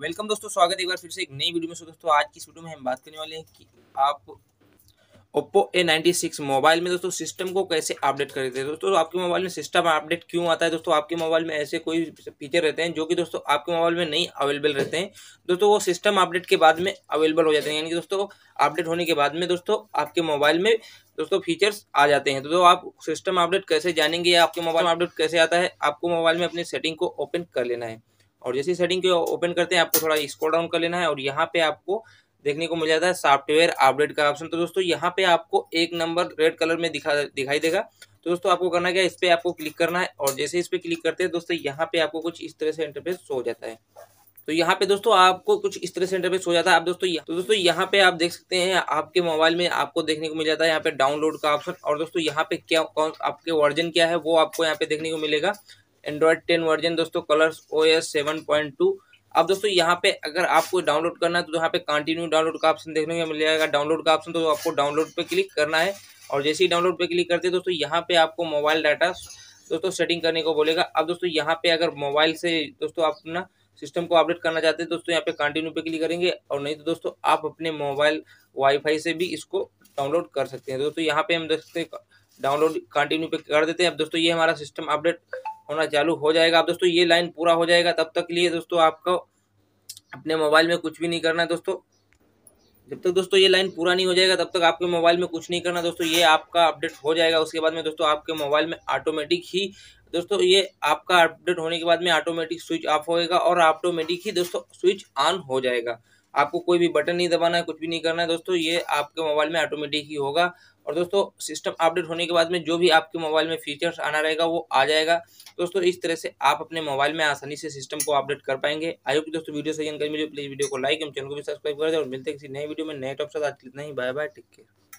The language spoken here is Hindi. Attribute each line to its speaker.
Speaker 1: वेलकम दोस्तों स्वागत है एक बार फिर से एक नई वीडियो में सो दोस्तों आज की इस वीडियो में हम बात करने वाले हैं कि आप Oppo A ninety six mobile में दोस्तों सिस्टम को कैसे अपडेट कर देते हैं दोस्तों आपके मोबाइल में सिस्टम अपडेट क्यों आता है दोस्तों आपके मोबाइल में ऐसे कोई फीचर रहते हैं जो कि दोस्तों आपके मोबाइल में नहीं अवेलेबल रहते हैं दोस्तों वो सिस्टम अपडेट के बाद में अवेलेबल हो जाते हैं यानी कि दोस्तों अपडेट होने के बाद में दोस्तों आपके मोबाइल में दोस्तों फीचर्स आ जाते हैं तो आप सिस्टम अपडेट कैसे जानेंगे या आपके मोबाइल में अपडेट कैसे आता है आपको मोबाइल में अपनी सेटिंग को ओपन कर लेना है और जैसे सेटिंग के ओपन करते हैं आपको थोड़ा स्क्रॉल डाउन कर लेना है और यहाँ पे आपको देखने को मिल जाता है सॉफ्टवेयर अपडेट का ऑप्शन तो दोस्तों यहाँ पे आपको एक नंबर रेड कलर में दिखा दिखाई देगा तो दोस्तों आपको करना क्या इस पर आपको क्लिक करना है और जैसे इस पर क्लिक करते हैं दोस्तों यहाँ पे आपको कुछ इस तरह से इंटरफेस हो जाता है तो यहाँ पे दोस्तों आपको कुछ इस तरह से इंटरफेस हो जाता है आप दोस्तों तो दोस्तों यहाँ पे आप देख सकते हैं आपके मोबाइल में आपको देखने को मिल जाता है यहाँ पे डाउनलोड का ऑप्शन और दोस्तों यहाँ पे क्या कौन आपके वर्जन क्या है वो आपको यहाँ पे देखने को मिलेगा एंड्रॉयड टेन वर्जन दोस्तों Colors O S seven point two अब दोस्तों यहाँ पे अगर आपको डाउनलोड करना है तो यहाँ पे कंटिन्यू डाउनलोड का ऑप्शन देखने को मिल जाएगा डाउनलोड का ऑप्शन तो आपको डाउनलोड पे क्लिक करना है और जैसे ही डाउनलोड पे क्लिक करते हैं दोस्तों यहाँ पे आपको मोबाइल डाटा दोस्तों सेटिंग करने को बोलेगा अब दोस्तों यहाँ पे अगर मोबाइल से दोस्तों आप अपना सिस्टम को अपडेट करना चाहते हैं दोस्तों यहाँ पे कंटिन्यू पे क्लिक करेंगे और नहीं तो दोस्तों आप अपने मोबाइल वाईफाई से भी इसको डाउनलोड कर सकते हैं दोस्तों यहाँ पे हम देखते डाउनलोड कंटिन्यू पे कर देते हैं अब दोस्तों ये हमारा सिस्टम अपडेट होना चालू हो जाएगा आप दोस्तों ये लाइन पूरा हो जाएगा तब तक लिए दोस्तों आपको अपने मोबाइल में कुछ भी नहीं करना है दोस्तों जब तक दोस्तों ये लाइन पूरा नहीं हो जाएगा तब तक आपके मोबाइल में कुछ नहीं करना दोस्तों ये आपका अपडेट हो जाएगा उसके बाद में दोस्तों आपके मोबाइल में ऑटोमेटिक ही दोस्तों ये आपका अपडेट होने के बाद में ऑटोमेटिक स्विच ऑफ होएगा और ऑटोमेटिक ही दोस्तों स्विच ऑन हो जाएगा आपको कोई भी बटन नहीं दबाना है कुछ भी नहीं करना है दोस्तों ये आपके मोबाइल में ऑटोमेटिक ही होगा और दोस्तों सिस्टम अपडेट होने के बाद में जो भी आपके मोबाइल में फीचर्स आना रहेगा वो आ जाएगा दोस्तों इस तरह से आप अपने मोबाइल में आसानी से सिस्टम को अपडेट कर पाएंगे आई होप दोस्तों वीडियो से जानकारी मिली प्लीज़ वीडियो को लाइक एवं चैनल को भी सब्सक्राइब कर दे और मिलते हैं किसी नए वीडियो में नए टॉप साथ आज कितना ही बाय बाय टेक केयर